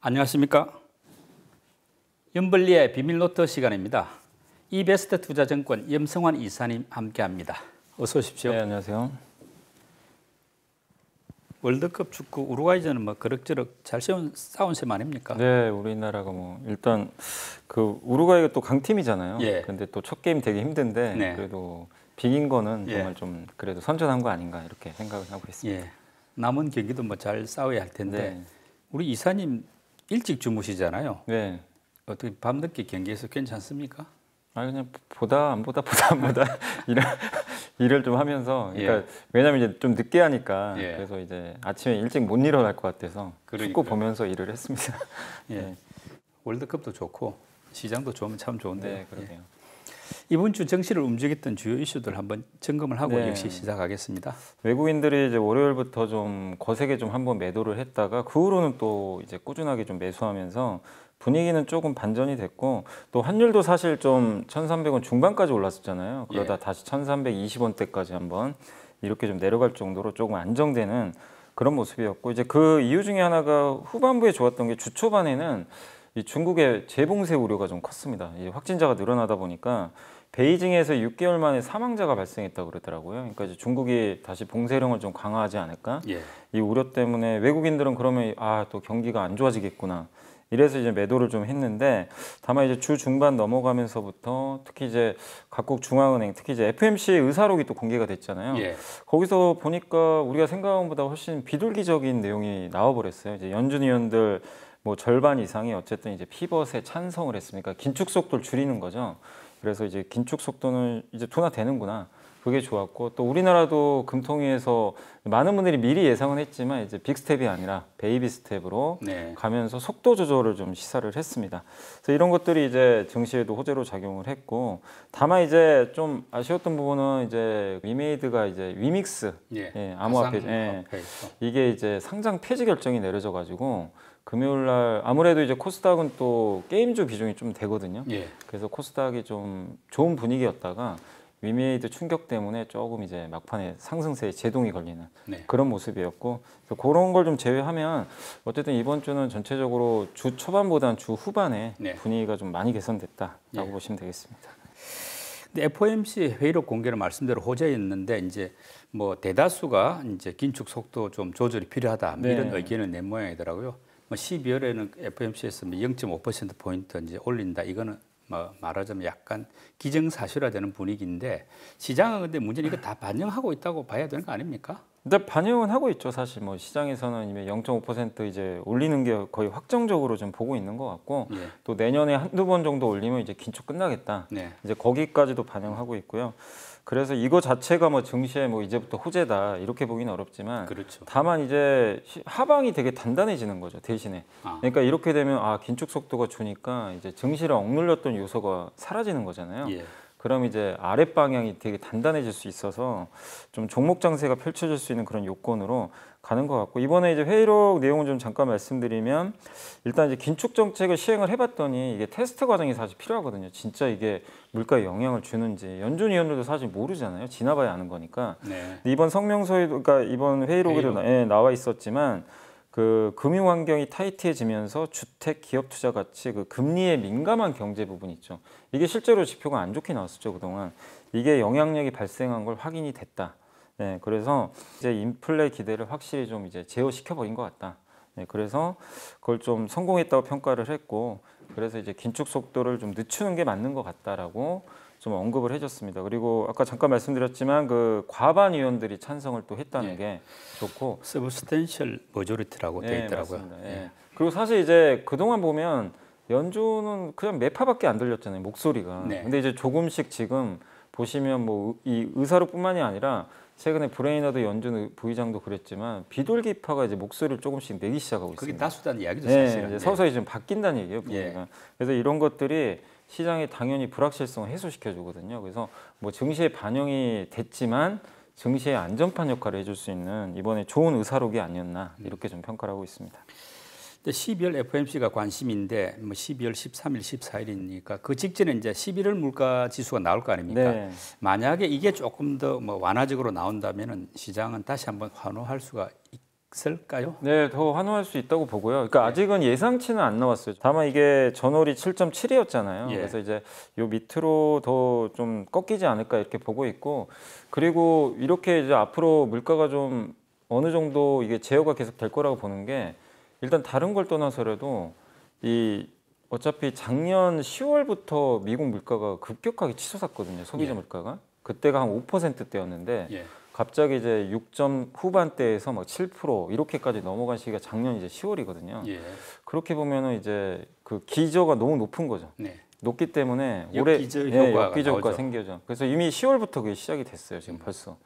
안녕하십니까? 염블리의 비밀노트 시간입니다. 이베스트 투자증권 염성환 이사님 함께합니다. 어서 오십시오. 네, 안녕하세요. 월드컵 축구 우루과이전은 뭐 그럭저럭 잘 싸운, 싸운 셈 아닙니까? 네, 우리나라가 뭐 일단 그 우루과이가 또 강팀이잖아요. 예. 근데 또 첫 게임 되게 힘든데 네. 그래도 비긴 거는 예. 정말 좀 그래도 선전한 거 아닌가 이렇게 생각을 하고 있습니다. 예. 남은 경기도 뭐 잘 싸워야 할 텐데 네. 우리 이사님 일찍 주무시잖아요. 네. 어떻게 밤늦게 경기에서 괜찮습니까? 아 그냥 보다 안 보다 보다 안 보다 일을 일을 좀 하면서 예. 그러니까 예. 왜냐면 이제 좀 늦게 하니까 예. 그래서 이제 아침에 일찍 못 일어날 것 같아서 그러니까 축구 보면서 일을 했습니다. 예. 네. 월드컵도 좋고 시장도 좋으면 참 좋은데. 네, 그러게요. 이번 주 정시를 움직였던 주요 이슈들 한번 점검을 하고 네. 역시 시작하겠습니다. 외국인들이 이제 월요일부터 좀 거세게 좀 한번 매도를 했다가 그 후로는 또 이제 꾸준하게 좀 매수하면서 분위기는 조금 반전이 됐고 또 환율도 사실 좀 1,300원 중반까지 올랐었잖아요. 그러다 예. 다시 1,320원대까지 한번 이렇게 좀 내려갈 정도로 조금 안정되는 그런 모습이었고 이제 그 이유 중에 하나가 후반부에 좋았던 게 주 초반에는 이 중국의 재봉쇄 우려가 좀 컸습니다. 이 확진자가 늘어나다 보니까 베이징에서 6개월 만에 사망자가 발생했다 고 그러더라고요. 그러니까 이제 중국이 다시 봉쇄령을 좀 강화하지 않을까? 예. 이 우려 때문에 외국인들은 그러면 아 또 경기가 안 좋아지겠구나. 이래서 이제 매도를 좀 했는데 다만 이제 주 중반 넘어가면서부터 특히 이제 각국 중앙은행 특히 이제 FMC 의사록이 또 공개가 됐잖아요. 예. 거기서 보니까 우리가 생각한 보다 훨씬 비둘기적인 내용이 나와버렸어요. 이제 연준 의원들 뭐 절반 이상이 어쨌든 이제 피벗에 찬성을 했으니까 그러니까 긴축 속도를 줄이는 거죠. 그래서 이제 긴축 속도는 이제 둔화되는구나. 그게 좋았고 또 우리나라도 금통위에서 많은 분들이 미리 예상은 했지만 이제 빅스텝이 아니라 베이비 스텝으로 네. 가면서 속도 조절을 좀 시사를 했습니다. 그래서 이런 것들이 이제 증시에도 호재로 작용을 했고 다만 이제 좀 아쉬웠던 부분은 이제 위메이드가 이제 위믹스 예, 예 암호화폐 예, 이게 이제 상장 폐지 결정이 내려져 가지고 금요일 날 아무래도 이제 코스닥은 또 게임주 비중이 좀 되거든요. 예. 그래서 코스닥이 좀 좋은 분위기였다가 위메이드 충격 때문에 조금 이제 막판에 상승세 에 제동이 걸리는 네. 그런 모습이었고 그래서 그런 걸 좀 제외하면 어쨌든 이번 주는 전체적으로 주 초반보다는 주 후반에 네. 분위기가 좀 많이 개선됐다라고 예. 보시면 되겠습니다. 근데 FOMC 회의록 공개를 말씀대로 호재였는데 이제 뭐 대다수가 이제 긴축 속도 좀 조절이 필요하다 뭐 네. 이런 의견을 낸 모양이더라고요. 뭐 12월에는 FMC에서 0.5% 포인트 이제 올린다. 이거는 뭐 말하자면 약간 기정사실화되는 분위기인데 시장은 근데 문제는 이거 다 반영하고 있다고 봐야 되는 거 아닙니까? 근데 반영은 하고 있죠. 사실 뭐 시장에서는 이미 0.5% 이제 올리는 게 거의 확정적으로 좀 보고 있는 것 같고 네. 또 내년에 한두 번 정도 올리면 이제 긴축 끝나겠다. 네. 이제 거기까지도 반영하고 있고요. 그래서 이거 자체가 뭐 증시에 뭐 이제부터 호재다 이렇게 보기는 어렵지만 그렇죠. 다만 이제 하방이 되게 단단해지는 거죠 대신에 아. 그러니까 이렇게 되면 아 긴축 속도가 주니까 이제 증시를 억눌렸던 요소가 사라지는 거잖아요. 예. 그럼 이제 아랫 방향이 되게 단단해질 수 있어서 좀 종목 장세가 펼쳐질 수 있는 그런 요건으로 가는 것 같고 이번에 이제 회의록 내용을 좀 잠깐 말씀드리면 일단 이제 긴축 정책을 시행을 해봤더니 이게 테스트 과정이 사실 필요하거든요. 진짜 이게 물가에 영향을 주는지 연준 위원들도 사실 모르잖아요. 지나봐야 아는 거니까. 네. 이번 성명서에 그러니까 이번 회의록에도 회의록. 예, 나와 있었지만 그 금융 환경이 타이트해지면서 주택 기업 투자 가치 그 금리에 민감한 경제 부분 있죠. 이게 실제로 지표가 안 좋게 나왔었죠 그동안 이게 영향력이 발생한 걸 확인이 됐다. 네, 그래서 이제 인플레 기대를 확실히 좀 이제 제어시켜 버린 것 같다. 네, 그래서 그걸 좀 성공했다고 평가를 했고 그래서 이제 긴축 속도를 좀 늦추는 게 맞는 것 같다라고 좀 언급을 해줬습니다. 그리고 아까 잠깐 말씀드렸지만 그 과반 의원들이 찬성을 또 했다는 예. 게 좋고 서브스텐셜 머조리티라고 되어 네, 있더라고요. 네, 예. 그리고 사실 이제 그동안 보면 연준은 그냥 매파밖에 안 들렸잖아요 목소리가. 네. 근데 이제 조금씩 지금 보시면 뭐 이 의사로뿐만이 아니라 최근에 브레이너드 연준 부의장도 그랬지만 비둘기파가 이제 목소리를 조금씩 내기 시작하고 있습니다. 그게 다수단 이야기죠 네, 사실은. 네. 서서히 좀 바뀐다는 얘기예요 분위기 예. 그래서 이런 것들이 시장에 당연히 불확실성을 해소시켜 주거든요. 그래서 뭐 증시에 반영이 됐지만 증시의 안전판 역할을 해줄 수 있는 이번에 좋은 의사록이 아니었나 이렇게 좀 평가를 하고 있습니다. 12월 FOMC가 관심인데 뭐 12월 13일, 14일이니까 그 직전에 이제 11월 물가 지수가 나올 거 아닙니까? 네. 만약에 이게 조금 더 뭐 완화적으로 나온다면은 시장은 다시 한번 환호할 수가 있을까요? 네, 더 환호할 수 있다고 보고요. 그러니까 네. 아직은 예상치는 안 나왔어요. 다만 이게 전월이 7.7이었잖아요. 예. 그래서 이제 요 밑으로 더 좀 꺾이지 않을까 이렇게 보고 있고 그리고 이렇게 이제 앞으로 물가가 좀 어느 정도 이게 제어가 계속 될 거라고 보는 게 일단 다른 걸 떠나서라도 이 어차피 작년 10월부터 미국 물가가 급격하게 치솟았거든요. 소비자 예. 물가가 그때가 한 5%대였는데 예. 갑자기 이제 6점 후반대에서 막 7% 이렇게까지 넘어간 시기가 작년 이제 10월이거든요. 예. 그렇게 보면은 이제 그 기저가 너무 높은 거죠. 네. 높기 때문에 올해 역기저 예, 기저가생겨져 그래서 이미 10월부터 그게 시작이 됐어요. 지금 음. 벌써.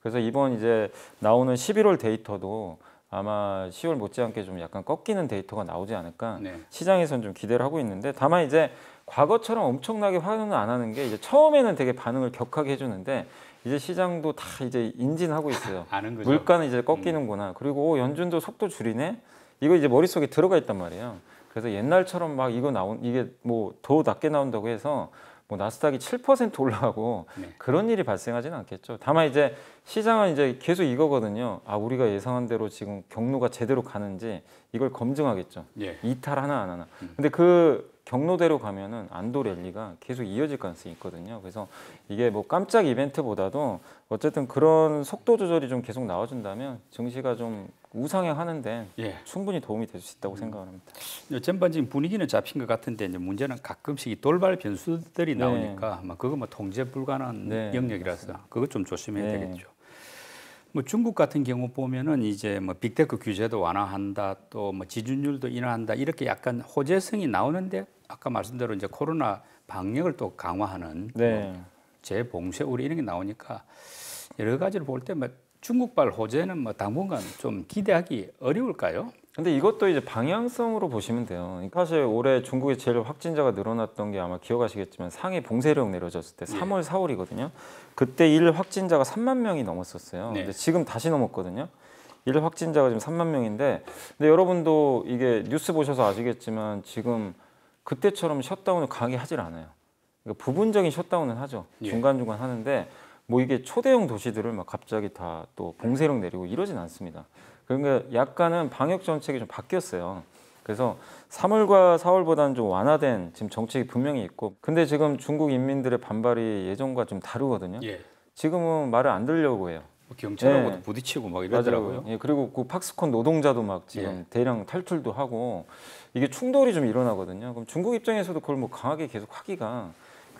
그래서 이번 이제 나오는 11월 데이터도 아마 10월 못지않게 좀 약간 꺾이는 데이터가 나오지 않을까 네. 시장에선 좀 기대를 하고 있는데 다만 이제 과거처럼 엄청나게 화는 안 하는 게 이제 처음에는 되게 반응을 격하게 해주는데 이제 시장도 다 이제 인진하고 있어요. 아는 거죠. 물가는 이제 꺾이는구나. 음. 그리고 연준도 속도 줄이네. 이거 이제 머릿속에 들어가 있단 말이에요. 그래서 옛날처럼 막 이거 나온 이게 뭐 더 낮게 나온다고 해서 뭐 나스닥이 7% 올라가고 네. 그런 일이 발생하지는 않겠죠. 다만 이제 시장은 이제 계속 이거거든요. 아 우리가 예상한 대로 지금 경로가 제대로 가는지 이걸 검증하겠죠. 예. 이탈 하나 안 하나. 음. 근데 그 경로대로 가면은 안도 랠리가 계속 이어질 가능성이 있거든요. 그래서 이게 뭐 깜짝 이벤트보다도 어쨌든 그런 속도 조절이 좀 계속 나와준다면 증시가 좀 우상향하는데 예. 충분히 도움이 될 수 있다고 음. 생각합니다. 을전반지인 분위기는 잡힌 것 같은데 이제 문제는 가끔씩 돌발 변수들이 네. 나오니까 네. 그거 뭐 통제 불가능한 네, 영역이라서 그거좀 조심해야 네. 되겠죠. 뭐 중국 같은 경우 보면은 이제 뭐 빅테크 규제도 완화한다 또 뭐 지준율도 인하한다 이렇게 약간 호재성이 나오는데 아까 말씀대로 이제 코로나 방역을 또 강화하는 네. 뭐 재봉쇄 우리 이런 게 나오니까 여러 가지를 볼때 뭐 중국발 호재는 뭐 당분간 좀 기대하기 어려울까요? 근데 이것도 이제 방향성으로 보시면 돼요. 그러니까 사실 올해 중국이 제일 확진자가 늘어났던 게 아마 기억하시겠지만 상해 봉쇄령 내려졌을 때 3월, 4월이거든요. 그때 일 확진자가 3만 명이 넘었었어요. 네. 근데 지금 다시 넘었거든요. 일 확진자가 지금 3만 명인데 근데 여러분도 이게 뉴스 보셔서 아시겠지만 지금 그때처럼 셧다운을 강하게 하질 않아요. 그러니까 부분적인 셧다운은 하죠. 예. 중간중간 하는데 뭐 이게 초대형 도시들을 막 갑자기 다 또 봉쇄령 내리고 이러진 않습니다. 그러니까 약간은 방역 정책이 좀 바뀌었어요. 그래서 3월과 4월보다는 좀 완화된 지금 정책이 분명히 있고 근데 지금 중국 인민들의 반발이 예전과 좀 다르거든요. 예. 지금은 말을 안 들려고 해요. 뭐 경찰하고 네. 부딪히고 막 이러더라고요. 맞아요. 예, 그리고 그 팍스콘 노동자도 막 지금 예. 대량 탈출도 하고 이게 충돌이 좀 일어나거든요. 그럼 중국 입장에서도 그걸 뭐 강하게 계속 하기가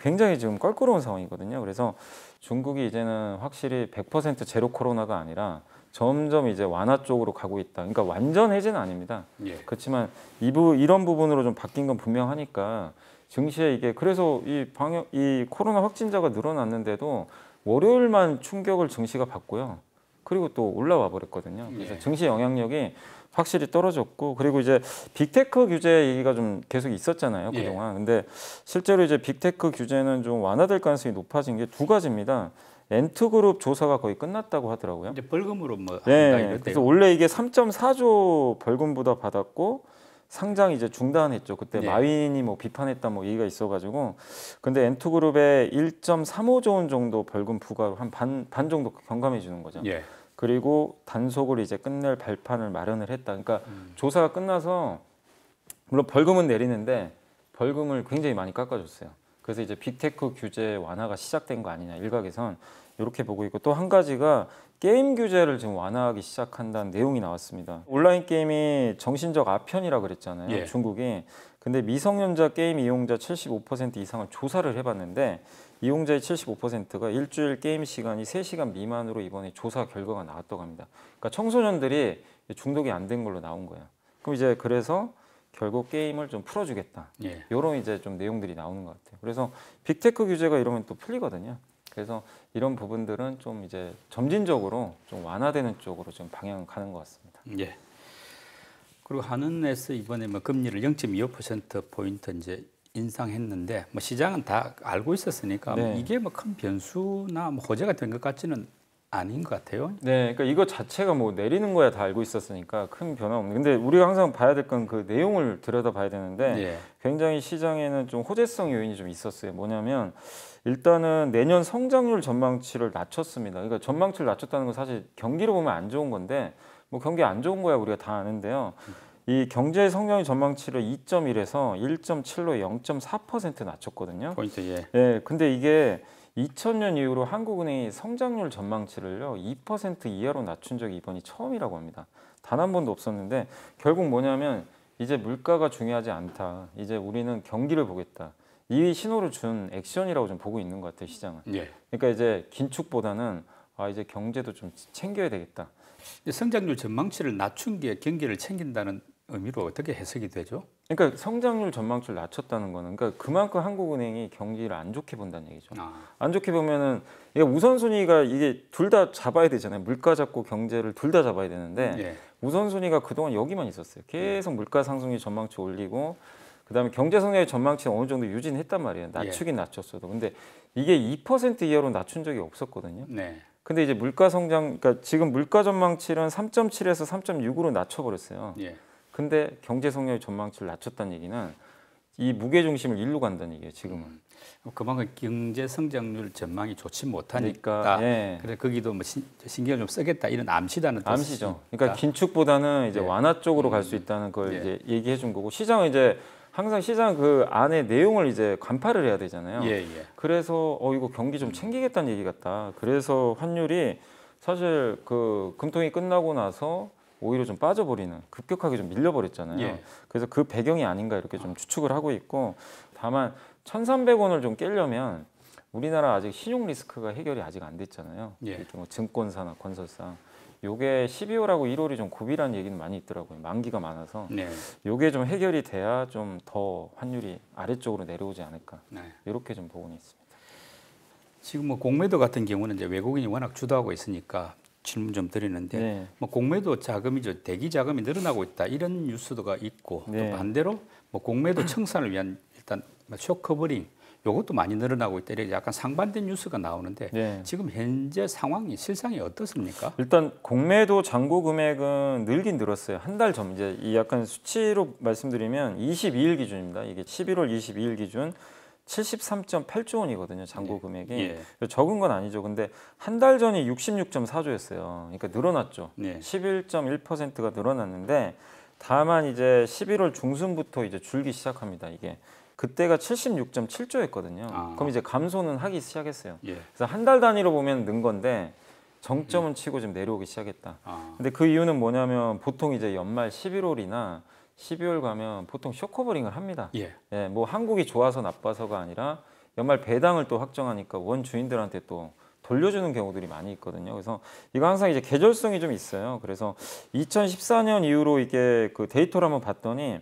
굉장히 지금 껄끄러운 상황이거든요. 그래서 중국이 이제는 확실히 100% 제로 코로나가 아니라 점점 이제 완화 쪽으로 가고 있다. 그러니까 완전 해제는 아닙니다. 예. 그렇지만 이부 이런 부분으로 좀 바뀐 건 분명하니까 증시에 이게 그래서 이 방역 이 코로나 확진자가 늘어났는데도 월요일만 충격을 증시가 받고요. 그리고 또 올라와 버렸거든요. 그래서 예. 증시 영향력이 확실히 떨어졌고 그리고 이제 빅테크 규제 얘기가 좀 계속 있었잖아요 예. 그동안. 예. 근데 실제로 이제 빅테크 규제는 좀 완화될 가능성이 높아진 게 두 가지입니다. 엔트그룹 조사가 거의 끝났다고 하더라고요. 이제 벌금으로 뭐 네, 그래서 원래 이게 3.4조 벌금보다 받았고 상장 이제 중단했죠. 그때 예. 마윈이 뭐 비판했다 뭐 얘기가 있어가지고 근데 엔투그룹에 1.35조 원 정도 벌금 부과로 한반 반 정도 경감해 주는 거죠. 예. 그리고 단속을 이제 끝낼 발판을 마련을 했다. 그러니까 음. 조사가 끝나서 물론 벌금은 내리는데 벌금을 굉장히 많이 깎아줬어요. 그래서 이제 빅테크 규제 완화가 시작된 거 아니냐 일각에선 이렇게 보고 있고 또 한 가지가 게임 규제를 지금 완화하기 시작한다는 내용이 나왔습니다. 온라인 게임이 정신적 아편이라 그랬잖아요. 예. 중국이. 근데 미성년자 게임 이용자 75% 이상을 조사를 해봤는데 이용자의 75%가 일주일 게임 시간이 3시간 미만으로 이번에 조사 결과가 나왔다고 합니다. 그러니까 청소년들이 중독이 안 된 걸로 나온 거예요. 그럼 이제 그래서 결국 게임을 좀 풀어주겠다. 예. 이런 이제 좀 내용들이 나오는 것 같아요. 그래서 빅테크 규제가 이러면 또 풀리거든요. 그래서 이런 부분들은 좀 이제 점진적으로 좀 완화되는 쪽으로 좀 방향 가는 것 같습니다. 예. 그리고 한은에서 이번에 뭐 금리를 0.25% 포인트 이제 인상했는데 뭐 시장은 다 알고 있었으니까 네. 이게 뭐 큰 변수나 뭐 호재가 된 것 같지는 아닌 것 같아요. 네, 그러니까 이거 자체가 뭐 내리는 거야 다 알고 있었으니까 큰 변화 없는. 근데 우리가 항상 봐야 될 건 그 내용을 들여다봐야 되는데 예. 굉장히 시장에는 좀 호재성 요인이 좀 있었어요. 뭐냐면 일단은 내년 성장률 전망치를 낮췄습니다. 그러니까 전망치를 낮췄다는 건 사실 경기로 보면 안 좋은 건데 뭐 경기 안 좋은 거야 우리가 다 아는데요. 음. 이 경제 성장률 전망치를 2.1에서 1.7로 0.4% 낮췄거든요. 포인트 예. 예. 근데 이게 2000년 이후로 한국은행이 성장률 전망치를요 2% 이하로 낮춘 적이 이번이 처음이라고 합니다. 단 한 번도 없었는데 결국 뭐냐면 이제 물가가 중요하지 않다. 이제 우리는 경기를 보겠다. 이 신호를 준 액션이라고 좀 보고 있는 것 같아요 시장은. 예. 그러니까 이제 긴축보다는 아 이제 경제도 좀 챙겨야 되겠다. 성장률 전망치를 낮춘 게 경기를 챙긴다는 의미로 어떻게 해석이 되죠? 그러니까 성장률 전망치를 낮췄다는 거는 그러니까 그만큼 한국은행이 경기를 안 좋게 본다는 얘기죠. 아. 안 좋게 보면은 우선순위가 이게 둘 다 잡아야 되잖아요. 물가 잡고 경제를 둘 다 잡아야 되는데 예. 우선순위가 그동안 여기만 있었어요. 계속 예. 물가 상승률 전망치 올리고 그다음에 경제 성장의 전망치는 어느 정도 유진 했단 말이에요. 예. 낮추긴 예. 낮췄어도. 근데 이게 2% 이하로 낮춘 적이 없었거든요. 네. 근데 이제 물가 성장 그러니까 지금 물가 전망치는 3.7에서 3.6으로 낮춰 버렸어요. 예. 근데 경제 성장의 전망치를 낮췄다는 얘기는 이 무게 중심을 일로 간다는 얘기예요. 지금은. 음. 뭐 그만큼 경제 성장률 전망이 좋지 못하니까 그러니까, 예. 그래 거기도 뭐 신, 신경을 좀 쓰겠다 이런 암시다는 암시죠. 그러니까 긴축보다는 이제 예. 완화 쪽으로 갈수 음. 있다는 걸 예. 이제 얘기해 준 거고 시장은 이제 항상 시장 그 안에 내용을 이제 간파를 해야 되잖아요. 예, 예. 그래서 어 이거 경기 좀 음. 챙기겠다는 얘기 같다. 그래서 환율이 사실 그 금통이 끝나고 나서 오히려 좀 빠져버리는 급격하게 좀 밀려버렸잖아요. 예. 그래서 그 배경이 아닌가 이렇게 좀 추측을 하고 있고 다만 1,300원을 좀 깨려면 우리나라 아직 신용 리스크가 해결이 아직 안 됐잖아요. 예. 뭐 증권사나 건설사 요게 12월하고 1월이 좀 고비라는 얘기는 많이 있더라고요. 만기가 많아서 네. 요게 좀 해결이 돼야 좀 더 환율이 아래쪽으로 내려오지 않을까 네. 이렇게 좀보고 있습니다. 지금 뭐 공매도 같은 경우는 이제 외국인이 워낙 주도하고 있으니까 질문 좀 드리는데 네. 뭐 공매도 자금이저 대기 자금이 늘어나고 있다 이런 뉴스도가 있고 네. 또 반대로 뭐 공매도 청산을 위한 일단 뭐 쇼커버링 요것도 많이 늘어나고 있다 이렇게 약간 상반된 뉴스가 나오는데 네. 지금 현재 상황이 실상이 어떻습니까? 일단 공매도 잔고 금액은 늘긴 늘었어요 한 달 전 이제 이 약간 수치로 말씀드리면 22일 기준입니다 이게 11월 22일 기준 73.8조 원이거든요. 잔고 예. 금액이 예. 적은 건 아니죠. 근데 한 달 전이 66.4조였어요. 그러니까 늘어났죠. 예. 11.1%가 늘어났는데 다만 이제 11월 중순부터 이제 줄기 시작합니다. 이게 그때가 76.7조였거든요. 아. 그럼 이제 감소는 하기 시작했어요. 예. 그래서 한 달 단위로 보면 는 건데 정점은 예. 치고 지금 내려오기 시작했다. 아. 근데 그 이유는 뭐냐면 보통 이제 연말 11월이나 12월 가면 보통 쇼커버링을 합니다. 예. 예. 뭐 한국이 좋아서 나빠서가 아니라 연말 배당을 또 확정하니까 원 주인들한테 또 돌려주는 경우들이 많이 있거든요. 그래서 이거 항상 이제 계절성이 좀 있어요. 그래서 2014년 이후로 이게 그 데이터를 한번 봤더니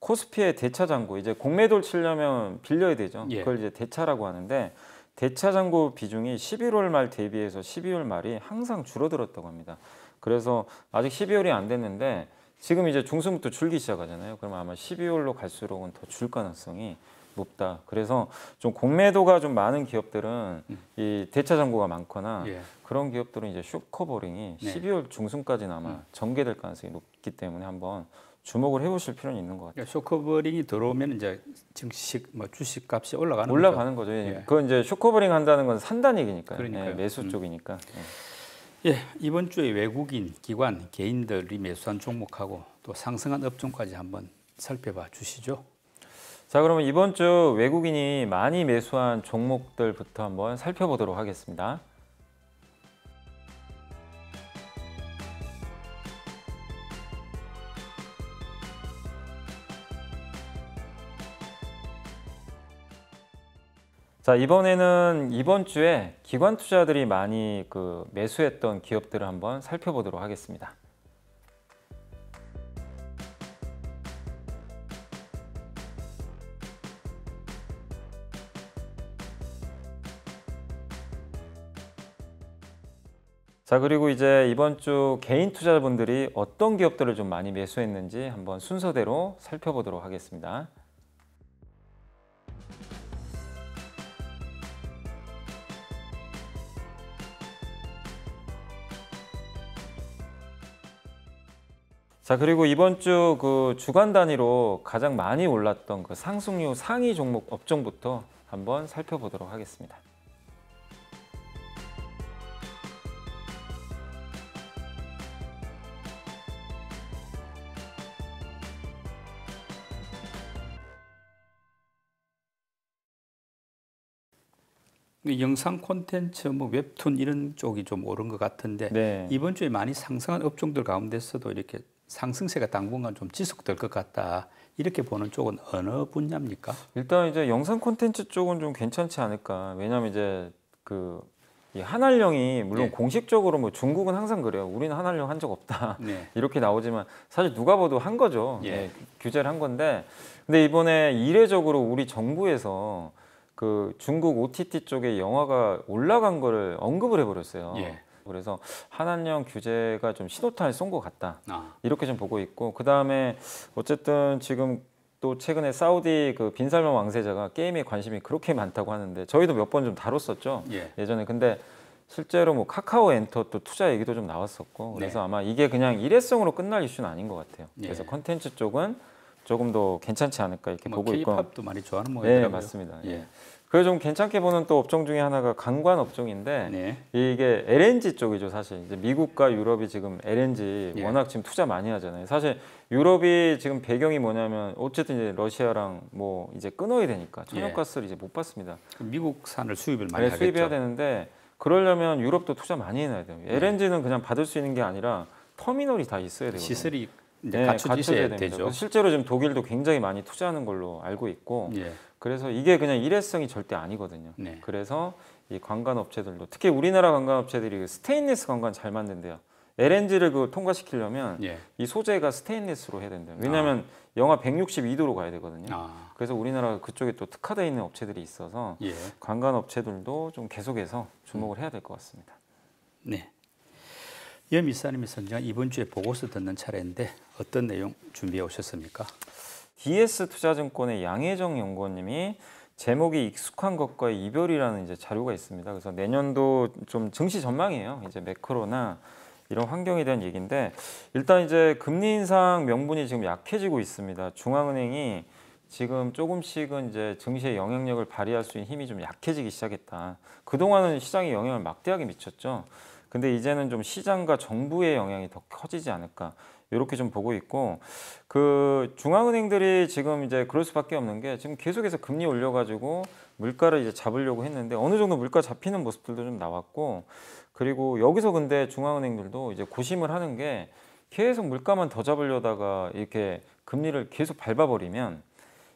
코스피의 대차장고 이제 공매도를 치려면 빌려야 되죠. 예. 그걸 이제 대차라고 하는데 대차장고 비중이 11월 말 대비해서 12월 말이 항상 줄어들었다고 합니다. 그래서 아직 12월이 안 됐는데 지금 이제 중순부터 줄기 시작하잖아요. 그러면 아마 12월로 갈수록은 더 줄 가능성이 높다. 그래서 좀 공매도가 좀 많은 기업들은 음. 이 대차 잔고가 많거나 예. 그런 기업들은 이제 쇼커버링이 네. 12월 중순까지는 아마 음. 전개될 가능성이 높기 때문에 한번 주목을 해보실 필요는 있는 것 같아요. 그러니까 쇼커버링이 들어오면 이제 증식, 뭐 주식값이 올라가는, 올라가는 거죠. 거죠. 예. 예. 그건 이제 쇼커버링 한다는 건산단는 얘기니까요. 예, 매수 음. 쪽이니까. 예. 예, 이번 주에 외국인, 기관, 개인들이 매수한 종목하고 또 상승한 업종까지 한번 살펴봐 주시죠. 자, 그러면 이번 주 외국인이 많이 매수한 종목들부터 한번 살펴보도록 하겠습니다. 자, 이번에는 이번 주에 기관 투자들이 많이 그 매수했던 기업들을 한번 살펴보도록 하겠습니다. 자 그리고 이제 이번 주 개인 투자자분들이 어떤 기업들을 좀 많이 매수했는지 한번 순서대로 살펴보도록 하겠습니다. 자 그리고 이번 주 그 주간 단위로 가장 많이 올랐던 그 상승류 상위 종목 업종부터 한번 살펴보도록 하겠습니다. 영상 콘텐츠, 뭐 웹툰 이런 쪽이 좀 오른 것 같은데 네. 이번 주에 많이 상승한 업종들 가운데서도 이렇게 상승세가 당분간 좀 지속될 것 같다. 이렇게 보는 쪽은 어느 분야입니까? 일단 이제 영상 콘텐츠 쪽은 좀 괜찮지 않을까. 왜냐면 이제 그 한한령이 물론 네. 공식적으로 뭐 중국은 항상 그래요. 우리는 한한령 한 적 없다. 네. 이렇게 나오지만 사실 누가 봐도 한 거죠. 예. 네, 규제를 한 건데 근데 이번에 이례적으로 우리 정부에서 그 중국 OTT 쪽에 영화가 올라간 거를 언급을 해버렸어요. 예. 그래서 한한령 규제가 좀 신호탄을 쏜 것 같다. 아. 이렇게 좀 보고 있고 그 다음에 어쨌든 지금 또 최근에 사우디 그 빈살만 왕세자가 게임에 관심이 그렇게 많다고 하는데 저희도 몇 번 좀 다뤘었죠. 예. 전에 근데 실제로 뭐 카카오 엔터 또 투자 얘기도 좀 나왔었고 네. 그래서 네. 아마 이게 그냥 일회성으로 끝날 이슈는 아닌 것 같아요. 예. 그래서 컨텐츠 쪽은 조금 더 괜찮지 않을까 이렇게 뭐 보고 K-POP도 있고. k 많이 좋아하는 모양이에요. 네, 맞습니다. 예. 예. 그리고 좀 괜찮게 보는 또 업종 중에 하나가 관관 업종인데 네. 이게 LNG 쪽이죠 사실 이제 미국과 유럽이 지금 LNG 예. 워낙 지금 투자 많이 하잖아요 사실 유럽이 지금 배경이 뭐냐면 어쨌든 이제 러시아랑 뭐 이제 끊어야 되니까 예. 천연가스를 네. 이제 못 받습니다 미국산을 수입을 많이 네, 수입해야 되는데 그러려면 유럽도 투자 많이 해놔야 돼요 예. LNG는 그냥 받을 수 있는 게 아니라 터미널이 다 있어야 되거든요 시설이 네, 갖춰져야 되죠. 실제로 지금 독일도 굉장히 많이 투자하는 걸로 알고 있고 예. 그래서 이게 그냥 일회성이 절대 아니거든요. 네. 그래서 이 관광업체들도 특히 우리나라 관광업체들이 그 스테인리스 관광 잘 만든대요. LNG를 그 통과시키려면 예. 이 소재가 스테인리스로 해야 된대요. 왜냐하면 아. 영하 162도로 가야 되거든요. 아. 그래서 우리나라 그쪽에 또 특화되어 있는 업체들이 있어서 예. 관광업체들도 좀 계속해서 주목을 해야 될 것 같습니다. 네. 이현 예, 미사님이 선정한 이번 주에 보고서 듣는 차례인데 어떤 내용 준비해 오셨습니까? DS 투자증권의 양혜정 연구원님이 제목이 익숙한 것과의 이별이라는 이제 자료가 있습니다. 그래서 내년도 좀 증시 전망이에요. 이제 매크로나 이런 환경에 대한 얘기인데 일단 이제 금리 인상 명분이 지금 약해지고 있습니다. 중앙은행이 지금 조금씩은 이제 증시의 영향력을 발휘할 수 있는 힘이 좀 약해지기 시작했다. 그동안은 시장에 영향을 막대하게 미쳤죠. 근데 이제는 좀 시장과 정부의 영향이 더 커지지 않을까 이렇게 좀 보고 있고 그 중앙은행들이 지금 이제 그럴 수밖에 없는 게 지금 계속해서 금리 올려가지고 물가를 이제 잡으려고 했는데 어느 정도 물가 잡히는 모습들도 좀 나왔고 그리고 여기서 근데 중앙은행들도 이제 고심을 하는 게 계속 물가만 더 잡으려다가 이렇게 금리를 계속 밟아버리면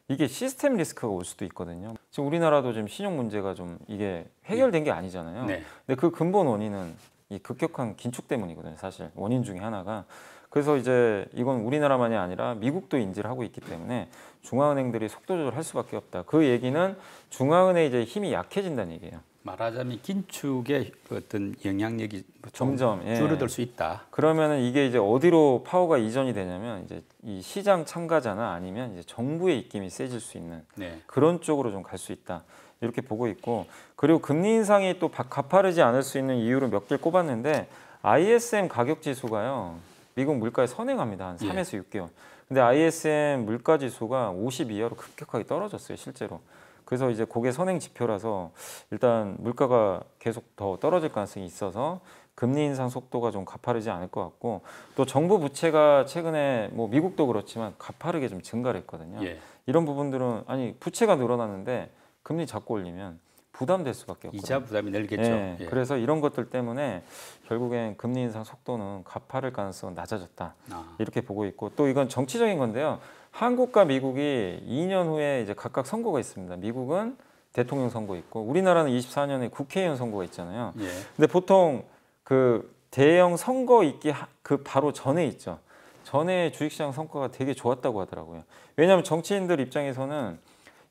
이게 시스템 리스크가 올 수도 있거든요. 지금 우리나라도 지금 신용 문제가 좀 이게 해결된 게 아니잖아요. 네. 근데 그 근본 원인은 이 급격한 긴축 때문이거든요. 사실 원인 중에 하나가 그래서 이제 이건 우리나라만이 아니라 미국도 인지를 하고 있기 때문에 중앙은행들이 속도 조절할 수밖에 없다. 그 얘기는 중앙은행 이제 힘이 약해진다는 얘기예요. 말하자면 긴축의 어떤 영향력이 뭐 점점 예. 줄어들 예. 수 있다. 그러면은 이게 이제 어디로 파워가 이전이 되냐면 이제 이 시장 참가자나 아니면 이제 정부의 입김이 세질 수 있는 네. 그런 쪽으로 좀 갈 수 있다. 이렇게 보고 있고 그리고 금리 인상이 또 가파르지 않을 수 있는 이유를몇 개를 꼽았는데 ISM 가격 지수가요. 미국 물가에 선행합니다. 한 3에서 예. 6개월. 근데 ISM 물가 지수가 5 2여로 급격하게 떨어졌어요, 실제로. 그래서 이제 고게 선행 지표라서 일단 물가가 계속 더 떨어질 가능성이 있어서 금리 인상 속도가 좀 가파르지 않을 것 같고 또 정부 부채가 최근에 뭐 미국도 그렇지만 가파르게 좀 증가를 했거든요. 예. 이런 부분들은 아니 부채가 늘어났는데 금리 자꾸 올리면 부담될 수밖에 없거 이자 부담이 늘겠죠. 네, 예. 그래서 이런 것들 때문에 결국엔 금리 인상 속도는 가파를 가능성은 낮아졌다. 아. 이렇게 보고 있고 또 이건 정치적인 건데요. 한국과 미국이 2년 후에 이제 각각 선거가 있습니다. 미국은 대통령 선거 있고 우리나라는 24년에 국회의원 선거가 있잖아요. 예. 근데 보통 그 대형 선거 있기 그 바로 전에 있죠. 전에 주식시장 성과가 되게 좋았다고 하더라고요. 왜냐하면 정치인들 입장에서는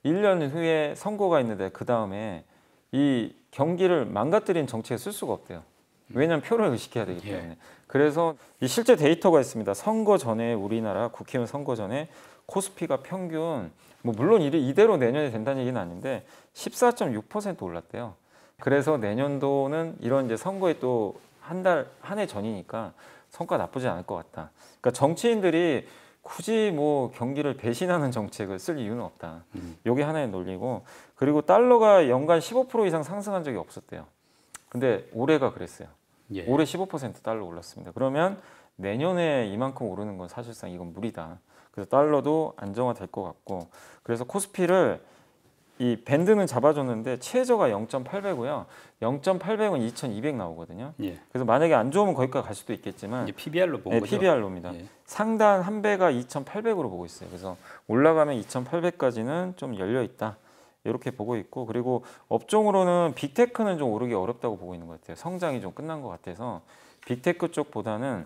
1년 후에 선거가 있는데 그 다음에 이 경기를 망가뜨린 정책을쓸 수가 없대요. 왜냐하면 표를 의식해야 되기 예. 때문에. 그래서 이 실제 데이터가 있습니다. 선거 전에 우리나라 국회의원 선거 전에 코스피가 평균 뭐 물론 이대로 내년에 된다는 얘기는 아닌데 14.6% 올랐대요. 그래서 내년도는 이런 이제 선거에 또 한 달 한 해 전이니까 성과 나쁘지 않을 것 같다. 그러니까 정치인들이 굳이 뭐 경기를 배신하는 정책을 쓸 이유는 없다. 음. 요게 하나의 논리고 그리고 달러가 연간 15% 이상 상승한 적이 없었대요. 근데 올해가 그랬어요. 예. 올해 15% 달러 올랐습니다. 그러면 내년에 이만큼 오르는 건 사실상 이건 무리다. 그래서 달러도 안정화될 것 같고 그래서 코스피를 이 밴드는 잡아줬는데 최저가 0.8배고요. 0.8배면 2,200 나오거든요. 예. 그래서 만약에 안 좋으면 거기까지 갈 수도 있겠지만 PBR로 본 네, 거죠. PBR로입니다. 예. 상단 한 배가 2,800으로 보고 있어요. 그래서 올라가면 2,800까지는 좀 열려 있다. 이렇게 보고 있고 그리고 업종으로는 빅테크는 좀 오르기 어렵다고 보고 있는 것 같아요. 성장이 좀 끝난 것 같아서 빅테크 쪽보다는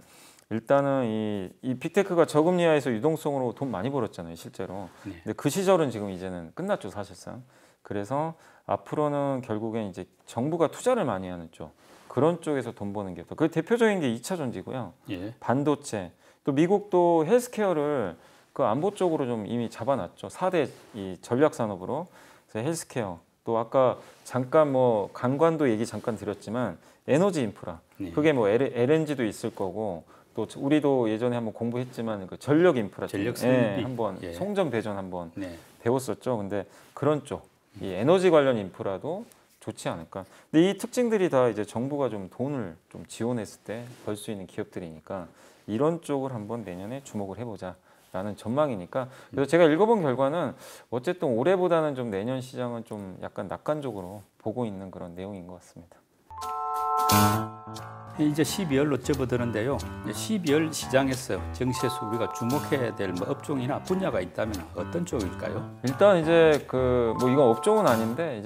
일단은 이, 이 빅테크가 저금리화에서 유동성으로 돈 많이 벌었잖아요, 실제로. 네. 근데 그 시절은 지금 이제는 끝났죠, 사실상. 그래서 앞으로는 결국엔 이제 정부가 투자를 많이 하는 쪽 그런 쪽에서 돈 버는 게 더. 그 대표적인 게 2차 전지고요. 예. 반도체. 또 미국도 헬스케어를 그 안보 쪽으로 좀 이미 잡아놨죠. 4대 이 전략 산업으로. 그래서 헬스케어. 또 아까 잠깐 뭐 강관도 얘기 잠깐 드렸지만 에너지 인프라. 예. 그게 뭐 LNG도 있을 거고 또 우리도 예전에 한번 공부했지만 그 전력 인프라 전력 쪽, 예, 한번 예. 송전 배전 한번 네. 배웠었죠. 근데 그런 쪽 이 에너지 관련 인프라도 좋지 않을까. 근데 이 특징들이 다 이제 정부가 좀 돈을 좀 지원했을 때 벌 수 있는 기업들이니까 이런 쪽을 한번 내년에 주목을 해보자. 라는 전망이니까 그래서 제가 읽어본 결과는 어쨌든 올해보다는 좀 내년 시장은 좀 약간 낙관적으로 보고 있는 그런 내용인 것 같습니다. 이제 12월로 접어드는데요. 12월 시장에서 정시에서 우리가 주목해야 될 뭐 업종이나 분야가 있다면 어떤 쪽일까요? 일단 이제 그 뭐 이건 업종은 아닌데 이제